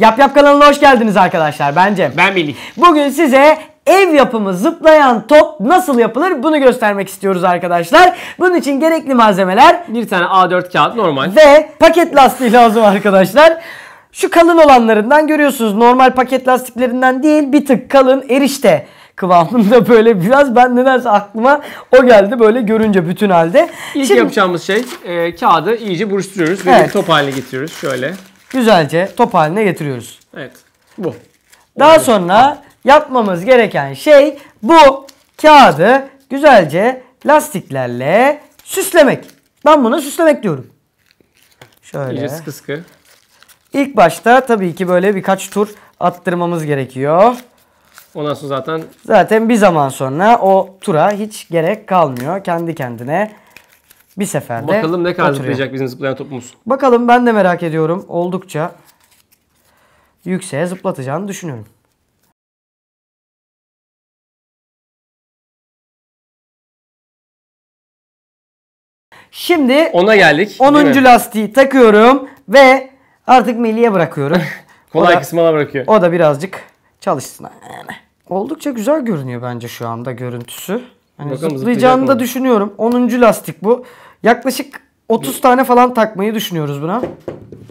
Yap Yap kanalına hoş geldiniz arkadaşlar. Ben Cem. Ben Melih. Bugün size ev yapımı zıplayan top nasıl yapılır bunu göstermek istiyoruz arkadaşlar. Bunun için gerekli malzemeler Bir tane A4 kağıt normal. ve paket lastiği lazım arkadaşlar. Şu kalın olanlarından görüyorsunuz. Normal paket lastiklerinden değil bir tık kalın erişte kıvamında böyle biraz ben nedense aklıma o geldi böyle görünce bütün halde. İlk Şimdi- yapacağımız şey e, kağıdı iyice buruşturuyoruz ve Evet. top haline getiriyoruz şöyle güzelce top haline getiriyoruz. Evet. Bu. Daha Olabilir. sonra yapmamız gereken şey bu kağıdı güzelce lastiklerle süslemek. Ben buna süslemek diyorum. Şöyle. İyice sıkı sıkı. İlk başta tabii ki böyle birkaç tur attırmamız gerekiyor. Ondan sonra zaten... Zaten bir zaman sonra o tura hiç gerek kalmıyor. Kendi kendine bir seferde Bakalım ne kadar oturuyor. zıplayacak bizim zıplayan topumuz. Bakalım ben de merak ediyorum. Oldukça yükseğe zıplatacağını düşünüyorum. Şimdi ona geldik. 10. lastiği takıyorum ve artık Melih'e bırakıyorum. Kolay da, kısmına bırakıyor. O da birazcık çalışsın. Oldukça güzel görünüyor bence şu anda görüntüsü. Hani zıplayacağını da düşünüyorum. 10. lastik bu. Yaklaşık 30 tane falan takmayı düşünüyoruz buna.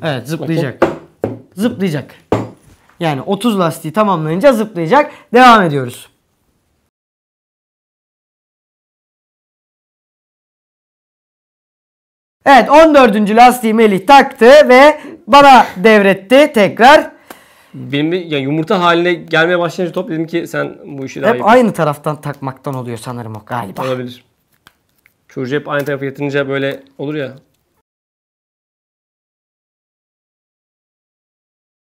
Evet zıplayacak. Zıplayacak. Yani 30 lastiği tamamlayınca zıplayacak. Devam ediyoruz. Evet 14. lastiği Melih taktı ve bana devretti tekrar benim de yani yumurta haline gelmeye başlayınca top dedim ki sen bu işi daha Hep yapıyorsun. aynı taraftan takmaktan oluyor sanırım o galiba. Olabilir. Çocuğu hep aynı tarafa yatınca böyle olur ya.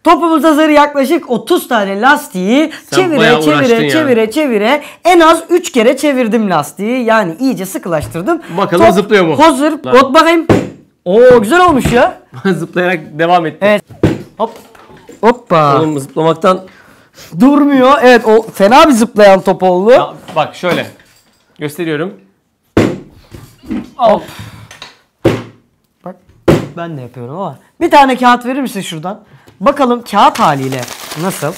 Topumuz hazır yaklaşık 30 tane lastiği Sen çevire çevire ya. çevire çevire en az 3 kere çevirdim lastiği. Yani iyice sıkılaştırdım. Bakalım zıplıyor mu? Hazır. Lan. bakayım. Oo güzel olmuş ya. Zıplayarak devam etti. Evet. Hop. Hoppa. Oğlum zıplamaktan durmuyor. Evet o fena bir zıplayan top oldu. Ya, bak şöyle. Gösteriyorum. Hop. Bak ben de yapıyorum ama. Bir tane kağıt verir misin şuradan? Bakalım kağıt haliyle nasıl?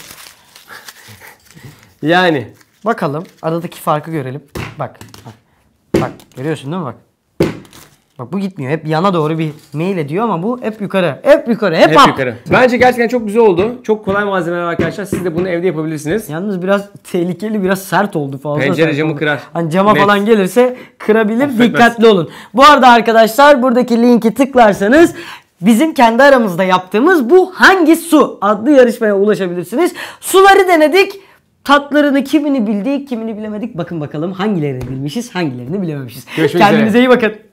yani. Bakalım aradaki farkı görelim. Bak. Bak, bak görüyorsun değil mi bak? Bak bu gitmiyor. Hep yana doğru bir mail ediyor ama bu hep yukarı. Hep yukarı. Hep, hep up. yukarı. Bence gerçekten çok güzel oldu. Çok kolay malzemeler arkadaşlar. Siz de bunu evde yapabilirsiniz. Yalnız biraz tehlikeli, biraz sert oldu fazla. Pencere camı oldu. kırar. Hani cama Net. falan gelirse kırabilir. Affetmez. Dikkatli olun. Bu arada arkadaşlar buradaki linki tıklarsanız bizim kendi aramızda yaptığımız bu hangi su adlı yarışmaya ulaşabilirsiniz. Suları denedik. Tatlarını kimini bildik, kimini bilemedik. Bakın bakalım hangilerini bilmişiz, hangilerini bilememişiz. Görüşmek Kendinize üzere. iyi bakın.